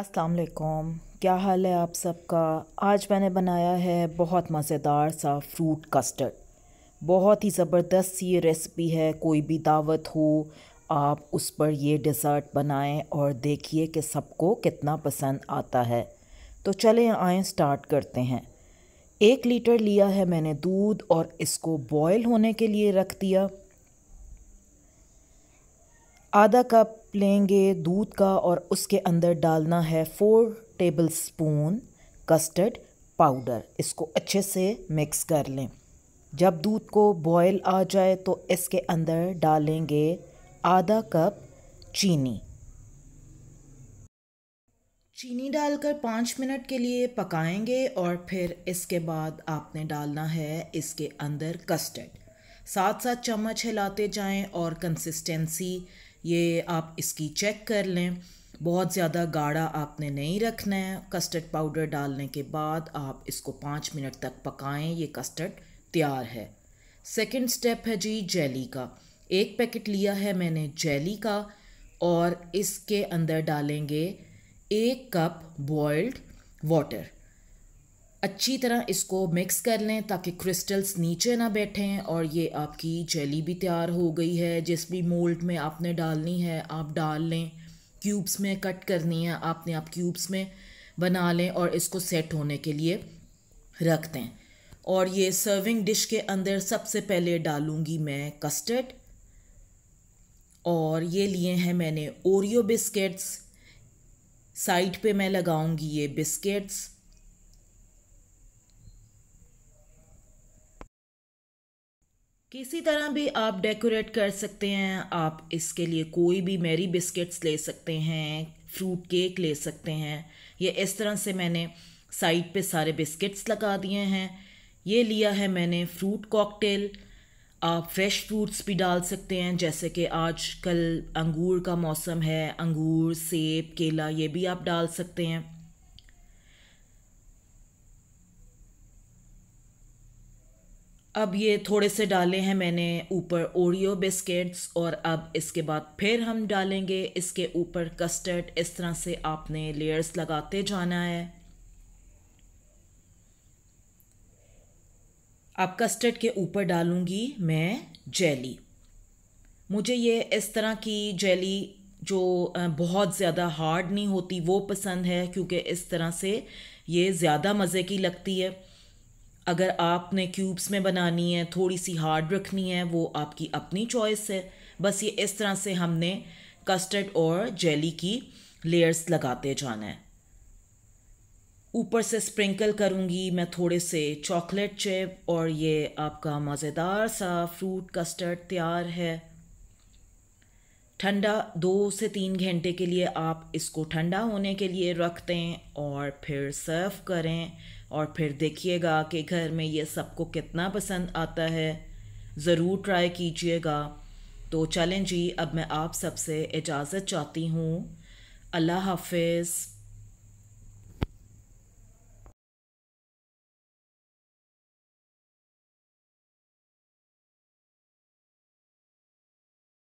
अस्सलाम वालेकुम क्या हाल है आप सबका आज मैंने बनाया है बहुत मज़ेदार सा फ्रूट कस्टर्ड बहुत ही ज़बरदस्त ये रेसिपी है कोई भी दावत हो आप उस पर ये डिज़र्ट बनाएं और देखिए कि सबको कितना पसंद आता है तो चलें आए स्टार्ट करते हैं एक लीटर लिया है मैंने दूध और इसको बॉयल होने के लिए रख दिया आधा कप लेंगे दूध का और उसके अंदर डालना है four tablespoon custard powder इसको अच्छे से मिक्स कर लें जब दूध को बॉयल आ जाए तो इसके अंदर डालेंगे आधा कप चीनी चीनी डालकर पाँच मिनट के लिए पकाएंगे और फिर इसके बाद आपने डालना है इसके अंदर कस्टर्ड साथ साथ चम्मच हिलाते जाएं और कंसिस्टेंसी ये आप इसकी चेक कर लें बहुत ज़्यादा गाढ़ा आपने नहीं रखना है कस्टर्ड पाउडर डालने के बाद आप इसको पाँच मिनट तक पकाएं ये कस्टर्ड तैयार है सेकंड स्टेप है जी जेली का एक पैकेट लिया है मैंने जेली का और इसके अंदर डालेंगे एक कप बॉयल्ड वाटर अच्छी तरह इसको मिक्स कर लें ताकि क्रिस्टल्स नीचे ना बैठें और ये आपकी जेली भी तैयार हो गई है जिस भी मोल्ड में आपने डालनी है आप डाल लें क्यूब्स में कट करनी है आपने आप क्यूब्स में बना लें और इसको सेट होने के लिए रख दें और ये सर्विंग डिश के अंदर सबसे पहले डालूँगी मैं कस्टर्ड और ये लिए हैं मैंने ओरियो बिस्किट्स साइड पे मैं लगाऊंगी ये बिस्किट्स किसी तरह भी आप डेकोरेट कर सकते हैं आप इसके लिए कोई भी मेरी बिस्किट्स ले सकते हैं फ्रूट केक ले सकते हैं ये इस तरह से मैंने साइड पे सारे बिस्किट्स लगा दिए हैं ये लिया है मैंने फ्रूट कॉकटेल आप फ्रेश फ्रूट्स भी डाल सकते हैं जैसे कि आज कल अंगूर का मौसम है अंगूर सेब केला ये भी आप डाल सकते हैं अब ये थोड़े से डाले हैं मैंने ऊपर ओरियो बिस्किट्स और अब इसके बाद फिर हम डालेंगे इसके ऊपर कस्टर्ड इस तरह से आपने लेयर्स लगाते जाना है अब कस्टर्ड के ऊपर डालूँगी मैं जेली मुझे ये इस तरह की जेली जो बहुत ज़्यादा हार्ड नहीं होती वो पसंद है क्योंकि इस तरह से ये ज़्यादा मज़े की लगती है अगर आपने क्यूब्स में बनानी है थोड़ी सी हार्ड रखनी है वो आपकी अपनी चॉइस है बस ये इस तरह से हमने कस्टर्ड और जेली की लेयर्स लगाते जाना है ऊपर से स्प्रिंकल करूँगी मैं थोड़े से चॉकलेट चिप और ये आपका मज़ेदार सा फ्रूट कस्टर्ड तैयार है ठंडा दो से तीन घंटे के लिए आप इसको ठंडा होने के लिए रख दें और फिर सर्व करें और फिर देखिएगा कि घर में ये सबको कितना पसंद आता है ज़रूर ट्राई कीजिएगा तो चलें जी अब मैं आप सबसे इजाज़त चाहती हूँ अल्लाह हाफिज़